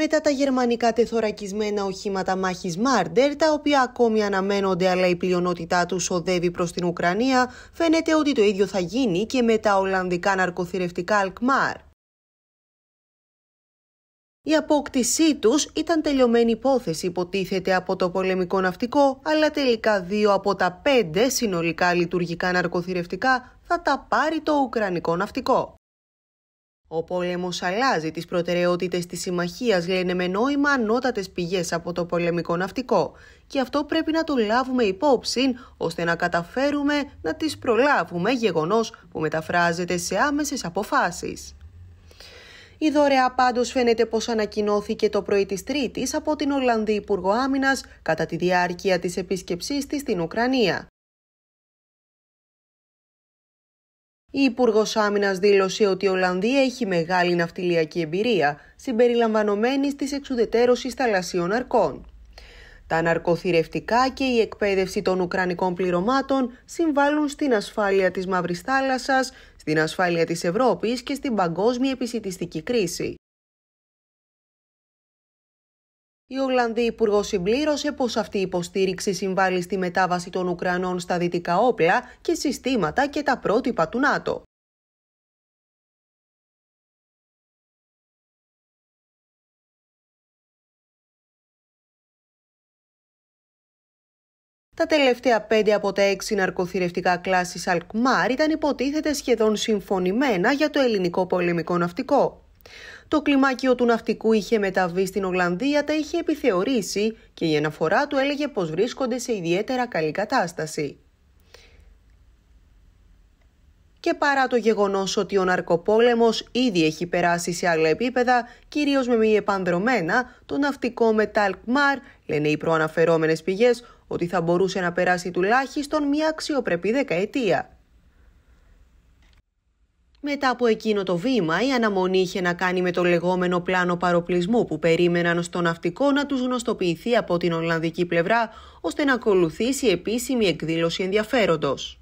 μετά τα γερμανικά τεθωρακισμένα οχήματα μάχης Μάρντερ, τα οποία ακόμη αναμένονται αλλά η πλειονότητά τους οδεύει προς την Ουκρανία, φαίνεται ότι το ίδιο θα γίνει και με τα Ολλανδικά ναρκοθυρευτικά Αλκμάρ. Η απόκτησή τους ήταν τελειωμένη υπόθεση υποτίθεται από το πολεμικό ναυτικό, αλλά τελικά δύο από τα πέντε συνολικά λειτουργικά ναρκοθυρευτικά θα τα πάρει το Ουκρανικό ναυτικό. Ο πόλεμος αλλάζει τις προτεραιότητες της συμμαχίας, λένε με νόημα ανώτατες πηγές από το πολεμικό ναυτικό. Και αυτό πρέπει να το λάβουμε υπόψη, ώστε να καταφέρουμε να τις προλάβουμε, γεγονός που μεταφράζεται σε άμεσες αποφάσεις. Η δωρεά πάντως φαίνεται πως ανακοινώθηκε το πρωί της Τρίτης από την Ολλανδή Υπουργό Άμυνας κατά τη διάρκεια της επίσκεψής της στην Ουκρανία. Η Υπουργός Άμυνας δήλωσε ότι η Ολλανδία έχει μεγάλη ναυτιλιακή εμπειρία, συμπεριλαμβανομένη της εξουδετερώσης θαλασσίων αρκών. Τα ναρκοθυρευτικά και η εκπαίδευση των Ουκρανικών πληρωμάτων συμβάλλουν στην ασφάλεια της Μαύρης Θάλασσας, στην ασφάλεια της Ευρώπης και στην παγκόσμια επισητιστική κρίση. Η Ολλανδή Υπουργό συμπλήρωσε πως αυτή η υποστήριξη συμβάλλει στη μετάβαση των Ουκρανών στα δυτικά όπλα και συστήματα και τα πρότυπα του ΝΑΤΟ. Τα τελευταία πέντε από τα έξι ναρκοθυρευτικά κλάσεις Αλκμάρ ήταν υποτίθεται σχεδόν συμφωνημένα για το ελληνικό πολεμικό ναυτικό. Το κλιμάκιο του ναυτικού είχε μεταβεί στην Ολλανδία, τα είχε επιθεωρήσει και η αναφορά του έλεγε πως βρίσκονται σε ιδιαίτερα καλή κατάσταση. Και παρά το γεγονός ότι ο ναρκοπόλεμος ήδη έχει περάσει σε άλλα επίπεδα, κυρίως με μη επανδρομένα, το ναυτικό με λένε οι προαναφερόμενες πηγές, ότι θα μπορούσε να περάσει τουλάχιστον μια αξιοπρεπή δεκαετία. Μετά από εκείνο το βήμα, η αναμονή είχε να κάνει με το λεγόμενο πλάνο παροπλισμού που περίμεναν στο ναυτικό να τους γνωστοποιηθεί από την Ολλανδική πλευρά, ώστε να ακολουθήσει επίσημη εκδήλωση ενδιαφέροντος.